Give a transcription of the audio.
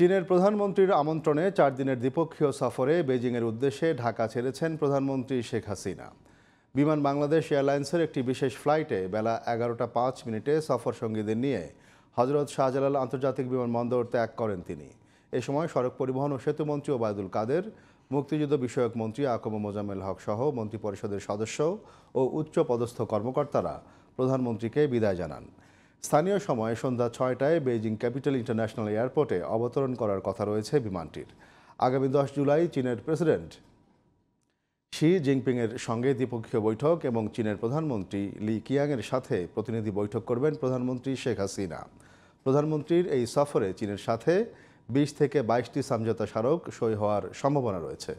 চীনের প্রধানমন্ত্রীর আমন্ত্রণে চার দিনের দ্বিপক্ষীয় সফরে বেজিংয়ের উদ্দেশ্যে ঢাকা ছেড়েছেন প্রধানমন্ত্রী শেখ হাসিনা বিমান বাংলাদেশ এয়ারলাইন্সের একটি বিশেষ ফ্লাইটে বেলা এগারোটা পাঁচ মিনিটে সফর সঙ্গীদের নিয়ে হজরত শাহজালাল আন্তর্জাতিক বিমানবন্দর ত্যাগ করেন তিনি এ সময় সড়ক পরিবহন ও সেতুমন্ত্রী ওবায়দুল কাদের মুক্তিযুদ্ধ বিষয়ক মন্ত্রী আকম মোজামেল হক সহ মন্ত্রিপরিষদের সদস্য ও উচ্চ পদস্থ কর্মকর্তারা প্রধানমন্ত্রীকে বিদায় জানান স্থানীয় সময় সন্ধ্যা ছয়টায় বেইজিং ক্যাপিটাল ইন্টারন্যাশনাল এয়ারপোর্টে অবতরণ করার কথা রয়েছে বিমানটির আগামী দশ জুলাই চীনের প্রেসিডেন্ট শি জিনপিংয়ের সঙ্গে দ্বিপক্ষীয় বৈঠক এবং চীনের প্রধানমন্ত্রী লি কিয়াংয়ের সাথে প্রতিনিধি বৈঠক করবেন প্রধানমন্ত্রী শেখ হাসিনা প্রধানমন্ত্রীর এই সফরে চীনের সাথে বিশ থেকে বাইশটি সমঝোতা স্মারক সই হওয়ার সম্ভাবনা রয়েছে